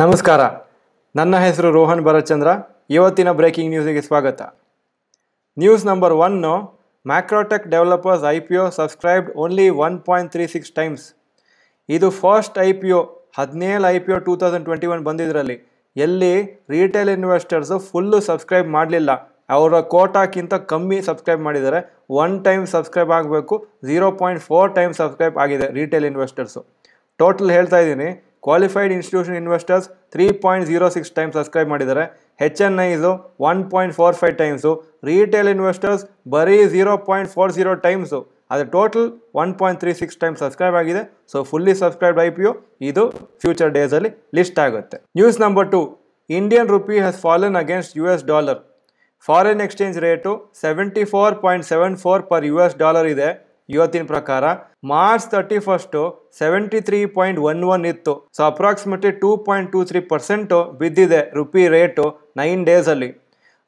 ನಮಸ್ಕಾರ ನನ್ನ ಹೆಸರು ರೋಹನ್ ಭರತ್ಚಂದ್ರ ಇವತ್ತಿನ ಬ್ರೇಕಿಂಗ್ ನ್ಯೂಸಿಗೆ ಸ್ವಾಗತ news number one Macrotech developers I P O subscribed only one point three six times ಇದು ಫಸ್ಟ್ ಐ ಪಿ ಒ ಹದಿನೇಳು I P O two thousand twenty one ಬಂದಿದ್ರಲ್ಲಿ ಎಲ್ಲಿ ರೀಟೇಲ್ ಇನ್ವೆಸ್ಟರ್ಸು ಫುಲ್ಲು ಸಬ್ಸ್ಕ್ರೈಬ್ ಮಾಡಲಿಲ್ಲ ಅವರ ಕೋಟಾಕ್ಕಿಂತ ಕಮ್ಮಿ subscribe ಮಾಡಿದ್ದಾರೆ one time subscribe ಆಗಬೇಕು zero point four time subscribe ಆಗಿದೆ ರಿಟೇಲ್ ಇನ್ವೆಸ್ಟರ್ಸು ಟೋಟಲ್ ಹೇಳ್ತಾ ಇದ್ದೀನಿ qualified institution investors three point zero six time subscribe ಮಾಡಿದ್ದಾರೆ H N Is one point four five times retail investors ಬರೀ zero point four zero times ಅದು total one point three six time subscribe ಆಗಿದೆ so fully subscribe I P U ಇದು future ಡೇಸಲ್ಲಿ list ಆಗುತ್ತೆ news number two Indian rupee has fallen against U S dollar foreign exchange rate seventy four point seven four per U S dollar ಇದೆ ಇವತ್ತಿನ ಪ್ರಕಾರ March thirty first seventy three point one one ಇತ್ತು so approximately two point two three percent ಬಿದ್ದಿದೆ rupee rate nine ಡೇಸಲ್ಲಿ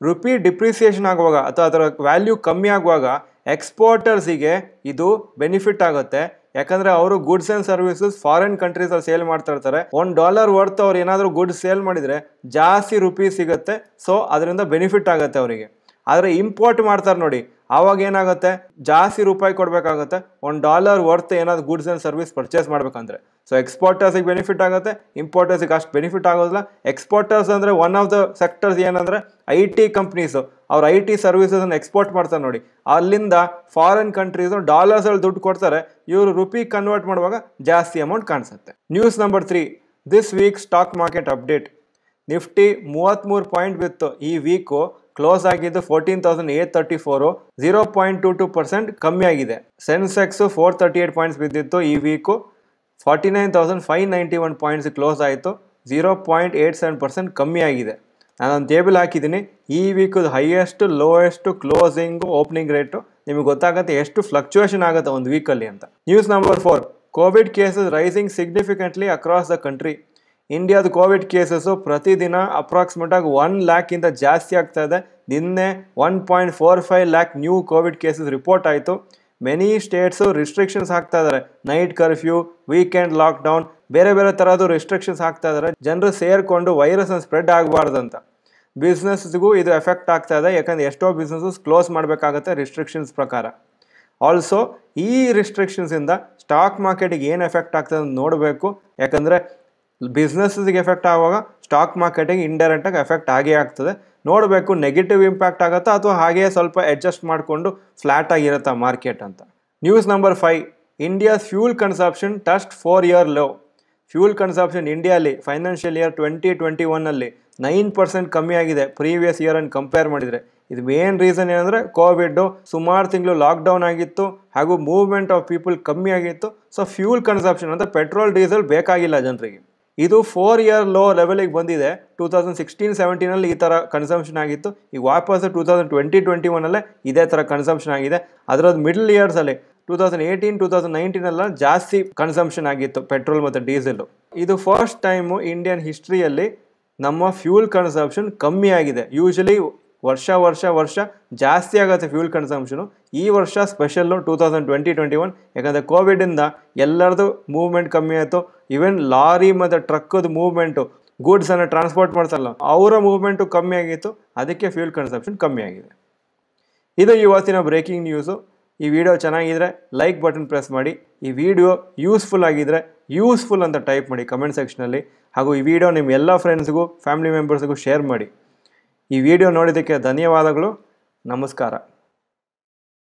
rupee depreciation ಆಗುವಾಗ ಅಥವಾ ಅದರ value ಕಮ್ಮಿ ಆಗುವಾಗ ಎಕ್ಸ್ಪೋರ್ಟರ್ಸಿಗೆ ಇದು ಬೆನಿಫಿಟ್ ಆಗುತ್ತೆ ಯಾಕಂದರೆ ಅವರು ಗುಡ್ಸ್ ಆ್ಯಂಡ್ ಸರ್ವಿಸಸ್ ಫಾರಿನ್ ಕಂಟ್ರೀಸಲ್ಲಿ ಸೇಲ್ ಮಾಡ್ತಾ ಇರ್ತಾರೆ ಒಂದು ಡಾಲರ್ ವರ್ತ್ ಅವ್ರು ಏನಾದರೂ ಗುಡ್ಸ್ ಸೇಲ್ ಮಾಡಿದರೆ ಜಾಸ್ತಿ ರುಪಿ ಸಿಗುತ್ತೆ ಸೊ ಅದರಿಂದ ಬೆನಿಫಿಟ್ ಆಗುತ್ತೆ ಅವರಿಗೆ ಆದರೆ ಇಂಪೋರ್ಟ್ ಮಾಡ್ತಾರೆ ನೋಡಿ ಆವಾಗ ಏನಾಗುತ್ತೆ ಜಾಸ್ತಿ ರೂಪಾಯಿ ಕೊಡಬೇಕಾಗುತ್ತೆ ಒಂದು ಡಾಲರ್ ವರ್ತ್ ಏನಾದರೂ ಗೂಡ್ಸ್ ಆ್ಯಂಡ್ ಸರ್ವಿಸ್ ಪರ್ಚೇಸ್ ಮಾಡಬೇಕಂದ್ರೆ ಸೊ ಎಕ್ಸ್ಪೋರ್ಟರ್ಸಿಗೆ ಬೆನಿಫಿಟ್ ಆಗುತ್ತೆ ಇಂಪೋರ್ಟರ್ಸಿಗೆ ಅಷ್ಟು ಬೆನಿಫಿಟ್ ಆಗೋದಿಲ್ಲ ಎಕ್ಸ್ಪೋರ್ಟರ್ಸ್ ಅಂದರೆ ಒನ್ ಆಫ್ ದ ಸೆಕ್ಟರ್ಸ್ ಏನಂದರೆ ಐ ಟಿ ಕಂಪ್ನೀಸು ಅವ್ರು ಐ ಟಿ ಸರ್ವಿಸಸನ್ನು ಎಕ್ಸ್ಪೋರ್ಟ್ ಮಾಡ್ತಾರೆ ನೋಡಿ ಅಲ್ಲಿಂದ ಫಾರಿನ್ ಕಂಟ್ರೀಸು ಡಾಲರ್ಸಲ್ಲಿ ದುಡ್ಡು ಕೊಡ್ತಾರೆ ಇವರು ರುಪಿ ಕನ್ವರ್ಟ್ ಮಾಡುವಾಗ ಜಾಸ್ತಿ ಅಮೌಂಟ್ ಕಾಣಿಸುತ್ತೆ news number three this week stock market update Nifty ಮೂವತ್ತ್ಮೂರು ಪಾಯಿಂಟ್ ಬಿತ್ತು ಈ ವೀಕು ಕ್ಲೋಸ್ ಆಗಿದ್ದು fourteen thousand eight thirty four zero point two two percent ಕಮ್ಮಿ ಆಗಿದೆ Sensex four thirty eight points ಬಿದ್ದಿತ್ತು ಈ week forty nine thousand five ninety one points close ಆಯಿತು zero point eight seven percent ಕಮ್ಮಿ ಆಗಿದೆ ನಾನೊಂದು table ಹಾಕಿದ್ದೀನಿ ಈ week highest lowest closing opening rate ನಿಮಗೆ ಗೊತ್ತಾಗುತ್ತೆ ಎಷ್ಟು ಫ್ಲಕ್ಚುಯೇಷನ್ ಆಗುತ್ತೆ ಒಂದು ವೀಕಲ್ಲಿ ಅಂತ news number four Covid cases rising significantly across the country ಇಂಡಿಯಾದ ಕೋವಿಡ್ ಕೇಸಸ್ಸು ಪ್ರತಿದಿನ ಅಪ್ರಾಕ್ಸಿಮೇಟಾಗಿ ಒನ್ ಲ್ಯಾಕಿಂದ ಜಾಸ್ತಿ ಆಗ್ತಾ ಇದೆ ನಿನ್ನೆ one point four five lakh new Covid cases report ಆಯಿತು ಮೆನಿ ಸ್ಟೇಟ್ಸು ರಿಸ್ಟ್ರಿಕ್ಷನ್ಸ್ ಹಾಕ್ತಾ ಇದ್ದಾರೆ ನೈಟ್ ಕರ್ಫ್ಯೂ ವೀಕೆಂಡ್ ಲಾಕ್ಡೌನ್ ಬೇರೆ ಬೇರೆ ಥರದ್ದು ರಿಸ್ಟ್ರಿಕ್ಷನ್ಸ್ ಹಾಕ್ತಾ ಇದ್ದಾರೆ ಜನರು ಸೇರಿಕೊಂಡು ವೈರಸ್ನ ಸ್ಪ್ರೆಡ್ ಅಂತ ಬಿಸ್ನೆಸ್ಗೂ ಇದು ಎಫೆಕ್ಟ್ ಆಗ್ತಾ ಇದೆ ಯಾಕಂದರೆ ಎಷ್ಟೋ ಬಿಸ್ನೆಸ್ಸಸ್ ಕ್ಲೋಸ್ ಮಾಡಬೇಕಾಗತ್ತೆ ರಿಸ್ಟ್ರಿಕ್ಷನ್ಸ್ ಪ್ರಕಾರ ಆಲ್ಸೋ ಈ ರಿಸ್ಟ್ರಿಕ್ಷನ್ಸಿಂದ ಸ್ಟಾಕ್ ಮಾರ್ಕೆಟಿಗೆ ಏನು ಎಫೆಕ್ಟ್ ಆಗ್ತದೆ ಅಂತ ನೋಡಬೇಕು ಯಾಕಂದರೆ ಬಿಸ್ನೆಸ್ಸಿಗೆ ಎಫೆಕ್ಟ್ ಆಗುವಾಗ ಸ್ಟಾಕ್ ಮಾರ್ಕೆಟಿಗೆ ಇಂಡೈರೆಕ್ಟಾಗಿ ಎಫೆಕ್ಟ್ ಆಗೇ ಆಗ್ತದೆ ನೋಡಬೇಕು ನೆಗೆಟಿವ್ ಇಂಪ್ಯಾಕ್ಟ್ ಆಗುತ್ತಾ ಅಥವಾ ಹಾಗೆಯೇ ಸ್ವಲ್ಪ ಅಡ್ಜಸ್ಟ್ ಮಾಡಿಕೊಂಡು ಫ್ಲ್ಯಾಟ್ ಮಾರ್ಕೆಟ್ ಅಂತ news number five India fuel consumption touched four year low fuel consumption ಇಂಡಿಯಾಲಿ ಫೈನಾನ್ಷಿಯಲ್ ಇಯರ್ ಟ್ವೆಂಟಿ ಟ್ವೆಂಟಿ ಒನ್ನಲ್ಲಿ ನೈನ್ ಪರ್ಸೆಂಟ್ ಕಮ್ಮಿ ಆಗಿದೆ ಪ್ರೀವಿಯಸ್ ಇಯರನ್ನು ಕಂಪೇರ್ ಮಾಡಿದರೆ ಇದು ಮೇನ್ ರೀಸನ್ ಏನಂದರೆ ಕೋವಿಡ್ಡು ಸುಮಾರು ತಿಂಗಳು ಲಾಕ್ಡೌನ್ ಆಗಿತ್ತು ಹಾಗೂ ಮೂವ್ಮೆಂಟ್ ಆಫ್ ಪೀಪಲ್ ಕಮ್ಮಿ ಆಗಿತ್ತು ಸೊ ಫ್ಯೂಲ್ ಕನ್ಸಪ್ಷನ್ ಅಂತ ಪೆಟ್ರೋಲ್ ಡೀಸೆಲ್ ಬೇಕಾಗಿಲ್ಲ ಜನರಿಗೆ ಇದು ಫೋರ್ ಇಯರ್ ಲೋ ಲೆವೆಲಿಗೆ ಬಂದಿದೆ ಟೂ ತೌಸಂಡ್ ಸಿಕ್ಸ್ಟೀನ್ ಸೆವೆಂಟೀನಲ್ಲಿ ಈ ಥರ ಕನ್ಸಂಪ್ಷನ್ ಆಗಿತ್ತು ಈಗ ವಾಪಸ್ ಟೂ ತೌಸಂಡ್ ಟ್ವೆಂಟಿ ಟ್ವೆಂಟಿ ಒನಲ್ಲೇ ಇದೇ ಥರ ಕನ್ಸಂಪ್ಷನ್ ಆಗಿದೆ ಅದರದ್ದು ಮಿಡ್ಲ್ ಇಯರ್ಸಲ್ಲಿ two thousand eighteen two thousand ನೈನ್ಟೀನೆಲ್ಲ ಜಾಸ್ತಿ ಕನ್ಸಂಪ್ಷನ್ ಆಗಿತ್ತು ಪೆಟ್ರೋಲ್ ಮತ್ತು ಡೀಸೆಲ್ಲು ಇದು ಫಸ್ಟ್ ಟೈಮು ಇಂಡಿಯನ್ ಹಿಸ್ಟ್ರಿಯಲ್ಲಿ ನಮ್ಮ ಫ್ಯೂಲ್ ಕನ್ಸಂಪ್ಷನ್ ಕಮ್ಮಿ ಆಗಿದೆ ಯೂಶಲಿ ವರ್ಷ ವರ್ಷ ವರ್ಷ ಜಾಸ್ತಿ ಆಗುತ್ತೆ ಫ್ಯೂಲ್ ಕನ್ಸಂಪ್ಷನು ಈ ವರ್ಷ special two thousand twenty twenty one ಯಾಕಂದರೆ ಕೋವಿಡಿಂದ ಎಲ್ಲರದು ಮೂವ್ಮೆಂಟ್ ಕಮ್ಮಿ ಆಯಿತು ಈವನ್ ಲಾರಿ ಮತ್ತು ಟ್ರಕ್ಕದ ಮೂವ್ಮೆಂಟು ಗೂಡ್ಸನ್ನು ಟ್ರಾನ್ಸ್ಪೋರ್ಟ್ ಮಾಡ್ತಾರಲ್ಲ ಅವರ ಮೂವ್ಮೆಂಟು ಕಮ್ಮಿ ಆಗಿತ್ತು ಅದಕ್ಕೆ ಫ್ಯೂಲ್ ಕನ್ಸಂಪ್ಷನ್ ಕಮ್ಮಿ ಆಗಿದೆ ಇದು ಇವತ್ತಿನ ಬ್ರೇಕಿಂಗ್ ನ್ಯೂಸು ಈ ವಿಡಿಯೋ ಚೆನ್ನಾಗಿದ್ರೆ ಲೈಕ್ ಬಟನ್ ಪ್ರೆಸ್ ಮಾಡಿ ಈ ವಿಡಿಯೋ ಯೂಸ್ಫುಲ್ ಆಗಿದ್ದರೆ ಯೂಸ್ಫುಲ್ ಅಂತ ಟೈಪ್ ಮಾಡಿ ಕಮೆಂಟ್ ಸೆಕ್ಷನಲ್ಲಿ ಹಾಗೂ ಈ ವಿಡಿಯೋ ನಿಮ್ಮ ಎಲ್ಲ ಫ್ರೆಂಡ್ಸ್ಗೂ ಫ್ಯಾಮಿಲಿ ಮೆಂಬರ್ಸ್ಗೂ ಶೇರ್ ಮಾಡಿ ಈ ವಿಡಿಯೋ ನೋಡಿದ್ದಕ್ಕೆ ಧನ್ಯವಾದಗಳು ನಮಸ್ಕಾರ